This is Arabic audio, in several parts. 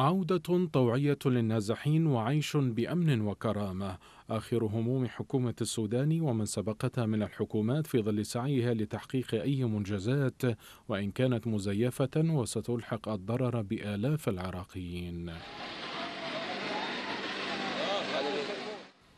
عودة طوعية للنازحين وعيش بأمن وكرامة آخر هموم حكومة السودان ومن سبقتها من الحكومات في ظل سعيها لتحقيق أي منجزات وإن كانت مزيفة وستلحق الضرر بآلاف العراقيين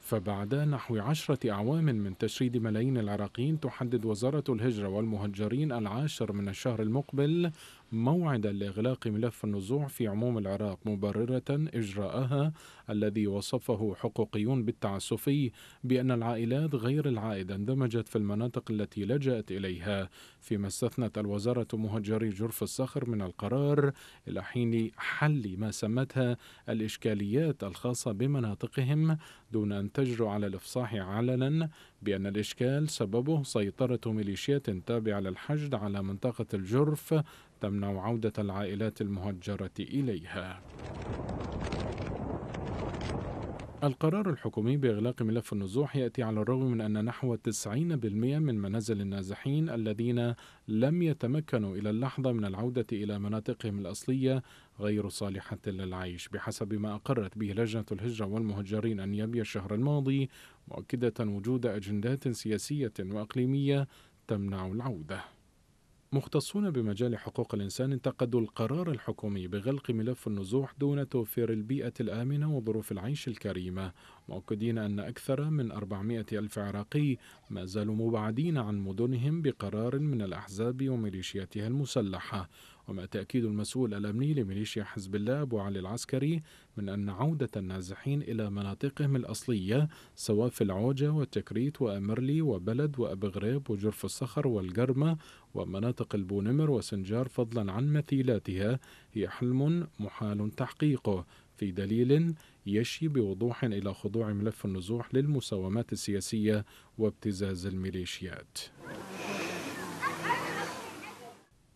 فبعد نحو عشرة أعوام من تشريد ملايين العراقيين تحدد وزارة الهجرة والمهجرين العاشر من الشهر المقبل موعدا لإغلاق ملف النزوع في عموم العراق مبررة إجراءها الذي وصفه حقوقيون بالتعسفي بأن العائلات غير العائدة اندمجت في المناطق التي لجأت إليها فيما استثنت الوزارة مهجري جرف الصخر من القرار إلى حين حل ما سمتها الإشكاليات الخاصة بمناطقهم دون أن الفجر على الإفصاح علنا بأن الإشكال سببه سيطرة ميليشيات تابعة للحشد على منطقة الجرف تمنع عودة العائلات المهجرة إليها القرار الحكومي بإغلاق ملف النزوح يأتي على الرغم من أن نحو 90% من منازل النازحين الذين لم يتمكنوا إلى اللحظة من العودة إلى مناطقهم الأصلية غير صالحة للعيش بحسب ما أقرت به لجنة الهجرة والمهجرين أنيابيا الشهر الماضي مؤكدة وجود أجندات سياسية وأقليمية تمنع العودة مختصون بمجال حقوق الإنسان انتقدوا القرار الحكومي بغلق ملف النزوح دون توفير البيئة الآمنة وظروف العيش الكريمة مؤكدين أن أكثر من 400 ألف عراقي ما زالوا مبعدين عن مدنهم بقرار من الأحزاب وميليشياتها المسلحة وما تأكيد المسؤول الأمني لميليشيا حزب الله أبو علي العسكري من أن عودة النازحين إلى مناطقهم الأصلية سواء في العوجة والتكريت وأمرلي وبلد وأبي غريب وجرف الصخر والقرمة ومناطق البونمر وسنجار فضلا عن مثيلاتها هي حلم محال تحقيقه في دليل يشي بوضوح إلى خضوع ملف النزوح للمساومات السياسية وابتزاز الميليشيات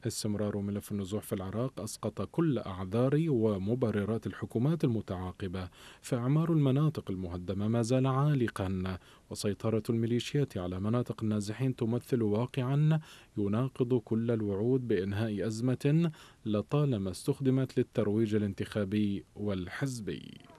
استمرار ملف النزوح في العراق أسقط كل أعذار ومبررات الحكومات المتعاقبة فإعمار المناطق المهدمة ما زال عالقا وسيطرة الميليشيات على مناطق النازحين تمثل واقعا يناقض كل الوعود بإنهاء أزمة لطالما استخدمت للترويج الانتخابي والحزبي